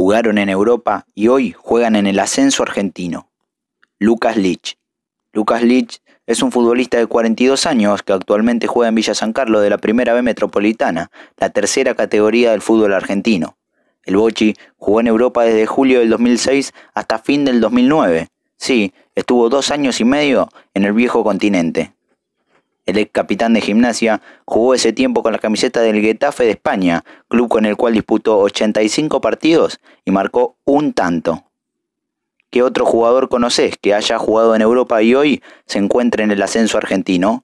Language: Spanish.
jugaron en Europa y hoy juegan en el ascenso argentino. Lucas Lich. Lucas Lich es un futbolista de 42 años que actualmente juega en Villa San Carlos de la Primera B Metropolitana, la tercera categoría del fútbol argentino. El Bochi jugó en Europa desde julio del 2006 hasta fin del 2009. Sí, estuvo dos años y medio en el viejo continente. El ex capitán de gimnasia jugó ese tiempo con la camiseta del Getafe de España, club con el cual disputó 85 partidos y marcó un tanto. ¿Qué otro jugador conoces que haya jugado en Europa y hoy se encuentre en el ascenso argentino?